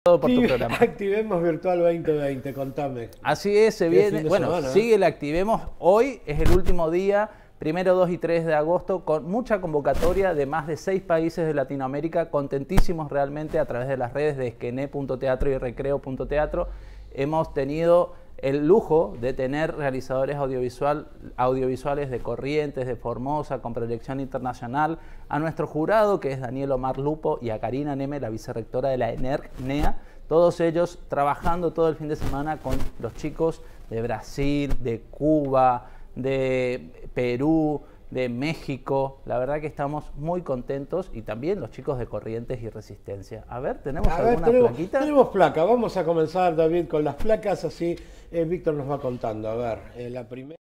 Activemos Virtual 2020, contame. Así es, se viene. Bueno, ¿eh? sigue la Activemos. Hoy es el último día, primero 2 y 3 de agosto, con mucha convocatoria de más de seis países de Latinoamérica, contentísimos realmente a través de las redes de esquené.teatro y recreo.teatro. Hemos tenido el lujo de tener realizadores audiovisuales de Corrientes, de Formosa, con proyección internacional, a nuestro jurado, que es Daniel Omar Lupo, y a Karina Neme, la vicerectora de la ENER-NEA, todos ellos trabajando todo el fin de semana con los chicos de Brasil, de Cuba, de Perú, de México. La verdad que estamos muy contentos y también los chicos de Corrientes y Resistencia. A ver, ¿tenemos alguna tenemos, plaquita? Tenemos placa. Vamos a comenzar, David, con las placas. Así eh, Víctor nos va contando. A ver, eh, la primera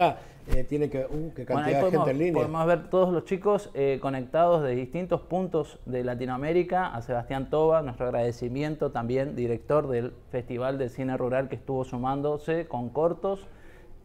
eh, tiene que... Uh, qué cantidad de gente en línea. Podemos ver todos los chicos conectados de distintos puntos de Latinoamérica. A Sebastián Toba, nuestro agradecimiento también, director del Festival de Cine Rural que estuvo sumándose con cortos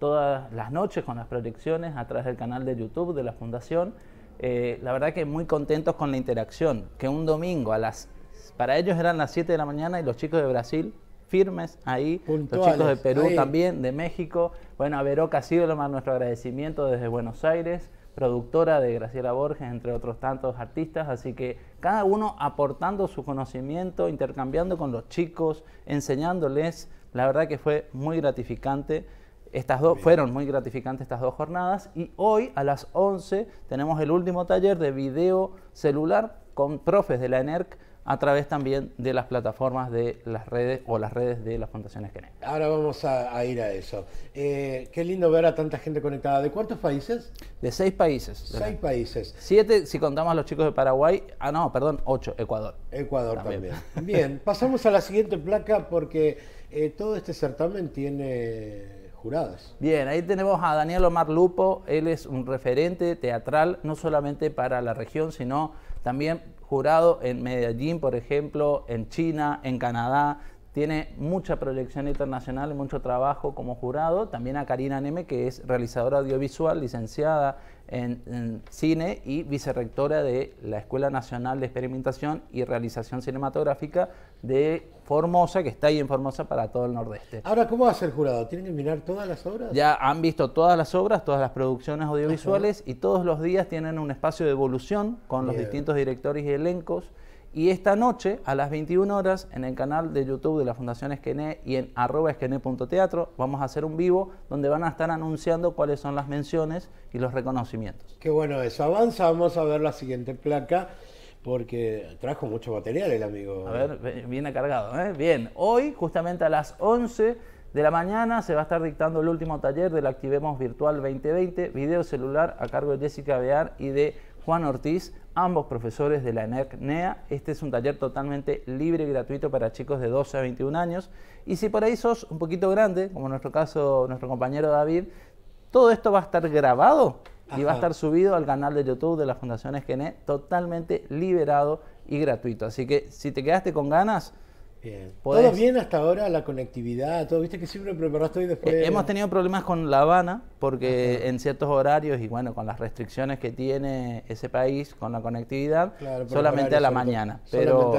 todas las noches con las proyecciones a través del canal de YouTube de la Fundación. Eh, la verdad que muy contentos con la interacción, que un domingo a las... Para ellos eran las 7 de la mañana y los chicos de Brasil firmes ahí, los chicos de Perú también, de México. Bueno, a lo más nuestro agradecimiento desde Buenos Aires, productora de Graciela Borges, entre otros tantos artistas. Así que cada uno aportando su conocimiento, intercambiando con los chicos, enseñándoles. La verdad que fue muy gratificante. Estas dos, fueron muy gratificantes estas dos jornadas y hoy a las 11 tenemos el último taller de video celular con profes de la ENERC a través también de las plataformas de las redes o las redes de las fundaciones que Ahora vamos a, ir a eso. Eh, qué lindo ver a tanta gente conectada. ¿De cuántos países? De seis países. Seis países. Siete, si contamos a los chicos de Paraguay. Ah, no, perdón, ocho, Ecuador. Ecuador también. Bien, pasamos a la siguiente placa porque eh, todo este certamen tiene Bien, ahí tenemos a Daniel Omar Lupo, él es un referente teatral, no solamente para la región, sino también jurado en Medellín, por ejemplo, en China, en Canadá, tiene mucha proyección internacional y mucho trabajo como jurado. También a Karina Neme, que es realizadora audiovisual, licenciada en, cine y vicerrectora de la Escuela Nacional de Experimentación y Realización Cinematográfica de Formosa, que está ahí en Formosa para todo el Nordeste. Ahora, ¿cómo va a ser jurado? ¿Tienen que mirar todas las obras? Ya han visto todas las obras, todas las producciones audiovisuales y todos los días tienen un espacio de evolución con los distintos directores y elencos y esta noche, a las 21 horas, en el canal de YouTube de la Fundación Esquené y en arroba esquené.teatro, vamos a hacer un vivo donde van a estar anunciando cuáles son las menciones y los reconocimientos. Qué bueno eso. Avanza, vamos a ver la siguiente placa, porque trajo mucho material el amigo. A ver, viene cargado, ¿eh? Bien, hoy, justamente a las 11 de la mañana, se va a estar dictando el último taller del Activemos Virtual 2020, video celular a cargo de Jessica Bear y de Juan Ortiz, ambos profesores de la ENERC-NEA. Este es un taller totalmente libre y gratuito para chicos de 12 a 21 años. Y si por ahí sos un poquito grande, como en nuestro caso nuestro compañero David, todo esto va a estar grabado y va a estar subido al canal de YouTube de la Fundación Esquené totalmente liberado y gratuito. Así que si te quedaste con ganas, ¿Todo bien hasta ahora? La conectividad, todo. Viste que siempre preparaste y después. Eh, hemos tenido problemas con La Habana, porque en ciertos horarios y bueno, con las restricciones que tiene ese país con la conectividad, solamente, a la, mañana, pero,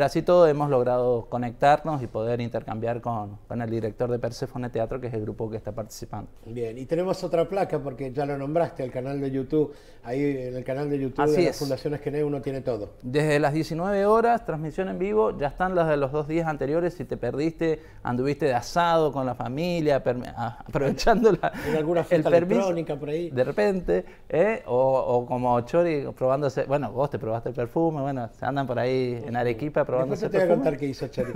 así todo hemos logrado conectarnos y poder intercambiar con, con, el director de Persephone Teatro, que es el grupo que está participando. Bien, y tenemos otra placa porque ya lo nombraste, el canal de YouTube, ahí en el canal de YouTube de las Fundaciones Que uno tiene todo. Desde las 19 horas, transmisión en vivo, ya están las de los dos días anteriores, si te perdiste, anduviste de asado con la familia, aprovechando la el permiso, De repente, ¿eh? o, como Chori probándose, bueno, vos te probaste el perfume, bueno, se andan por ahí en Arequipa probándose Después te voy a contar qué hizo Chori.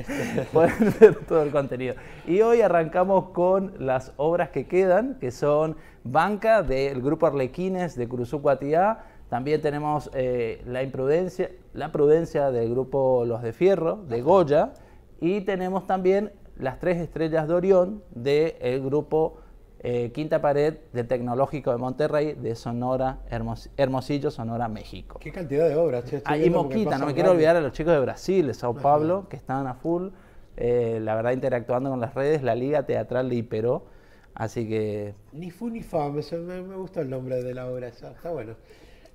Pueden ver todo el contenido. Y hoy arrancamos con las obras que quedan, que son Banca del grupo Arlequines de Cruzú también tenemos eh, la imprudencia, la prudencia del grupo Los de Fierro, de Goya, y tenemos también las tres estrellas de Orión del grupo eh, quinta Pared del Tecnológico de Monterrey, de Sonora, Hermosillo, Sonora, México. Qué cantidad de obras. ah, y Mosquita, no me quiero olvidar a los chicos de Brasil, de Sao Paulo, que estaban a full, eh, la verdad, interactuando con las redes, la Liga Teatral de Iperó. Así que... Ni fu ni fam, me, gustó gusta el nombre de la obra, está bueno.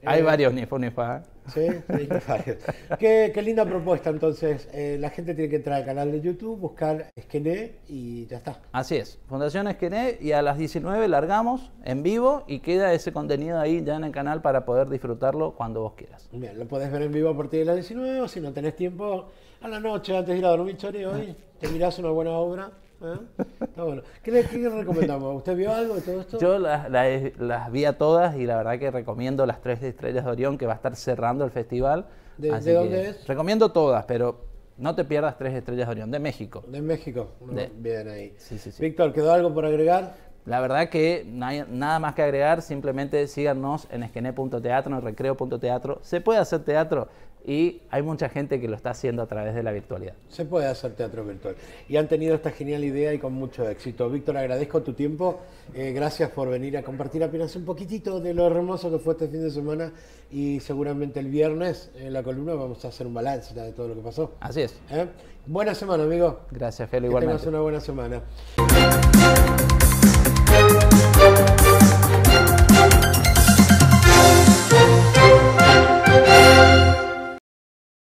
Hay eh, varios Nefa ¿eh? sí, Sí, varios. qué, qué, linda propuesta. Entonces, eh, la gente tiene que entrar al canal de YouTube, buscar Esquené y ya está. Así es. Fundación Esquené y a las 19 largamos en vivo y queda ese contenido ahí ya en el canal para poder disfrutarlo cuando vos quieras. Bien, lo podés ver en vivo a partir de las 19 o si no tenés tiempo, a la noche antes de ir a dormir, Chori, hoy ah. te mirás una buena obra. ¿Eh? ¿Qué les recomendamos? ¿Usted vio algo de todo esto? Yo las, vi a todas y la verdad que recomiendo las tres estrellas de Orión que va a estar cerrando el festival. ¿De, dónde es? Recomiendo todas, pero no te pierdas tres estrellas de Orión, de México. De México, uno bien ahí. Víctor, ¿quedó algo por agregar? La verdad que no hay nada más que agregar, simplemente síganos en esquené.teatro, en recreo.teatro. Se puede hacer teatro y hay mucha gente que lo está haciendo a través de la virtualidad. Se puede hacer teatro virtual. Y han tenido esta genial idea y con mucho éxito. Víctor, agradezco tu tiempo. Eh, gracias por venir a compartir apenas un poquitito de lo hermoso que fue este fin de semana y seguramente el viernes en la columna vamos a hacer un balance de todo lo que pasó. Así es. ¿Eh? Buena semana, amigo. Gracias, Felo, igualmente. Que tengas una buena semana.